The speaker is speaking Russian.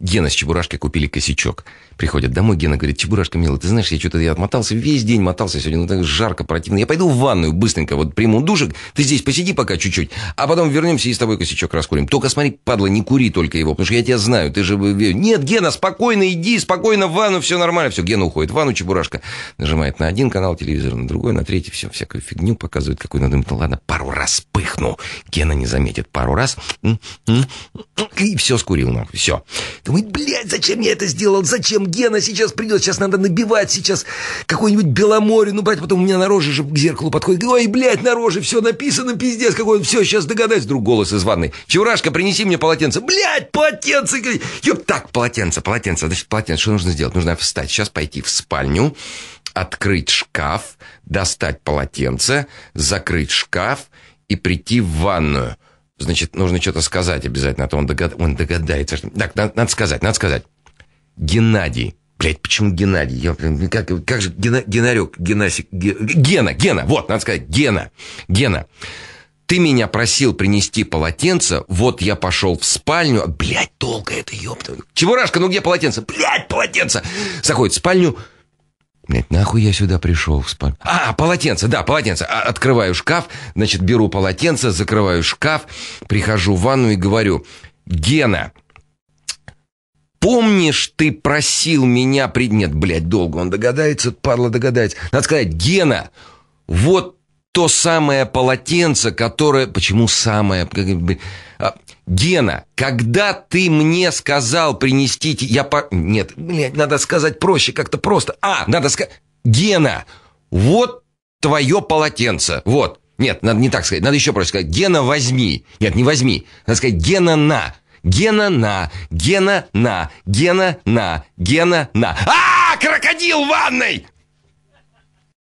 Гена с Чебурашкой купили косячок. Приходят домой, Гена говорит, Чебурашка, милый, ты знаешь, я что-то я отмотался, весь день мотался сегодня, ну так жарко, противно. Я пойду в ванную быстренько, вот приму душек, ты здесь посиди пока чуть-чуть, а потом вернемся и с тобой косячок раскурим. Только смотри, падла, не кури только его, потому что я тебя знаю, ты же... Э, нет, Гена, спокойно иди, спокойно в ванну, все нормально, все, Гена уходит в ванну, Чебурашка нажимает на один канал телевизора, на другой, на третий, все, всякую фигню показывает, какой надо, ну ладно, пару раз пыхну, Гена не заметит, пару раз, и все скурил, ну, все. Ты думает, блядь, зачем я это сделал? Зачем Гена сейчас придет? Сейчас надо набивать сейчас какой-нибудь беломорье. Ну брать. Потом у меня на роже же к зеркалу подходит. ой, блядь, на роже все написано, пиздец какой. он Все, сейчас догадаюсь. Вдруг голос из ванной. Чеврашка, принеси мне полотенце. Блядь, полотенце. Ёп, так, полотенце, полотенце. Значит, полотенце. Что нужно сделать? Нужно встать. Сейчас пойти в спальню открыть шкаф, достать полотенце, закрыть шкаф и прийти в ванную – Значит, нужно что-то сказать обязательно, а то он, догад... он догадается. Что... Так, надо, надо сказать, надо сказать. Геннадий. Блять, почему Геннадий? Я, блин, ну как, как же Гена, Генарек, Генасик, Гена, Гена, вот, надо сказать, Гена, Гена. Ты меня просил принести полотенце, вот я пошел в спальню. А, Блять, долго это, ёпта. Чебурашка, ну где полотенце? Блять, полотенце. Заходит в спальню, Блять, нахуй я сюда пришел в спальню? А, а, полотенце, да, полотенце. А, открываю шкаф, значит, беру полотенце, закрываю шкаф, прихожу в ванну и говорю, Гена, помнишь, ты просил меня... При... Нет, блядь, долго он догадается, падла догадается. Надо сказать, Гена, вот то самое полотенце, которое... Почему самое? А, Гена, когда ты мне сказал принести... Я по... Нет, блядь, надо сказать проще, как-то просто. А, надо сказать... Гена, вот твое полотенце. Вот. Нет, надо не так сказать. Надо еще проще сказать. Гена, возьми. Нет, не возьми. Надо сказать, Гена, на. Гена, на. Гена, на. Гена, на. Гена, на. А, крокодил в ванной!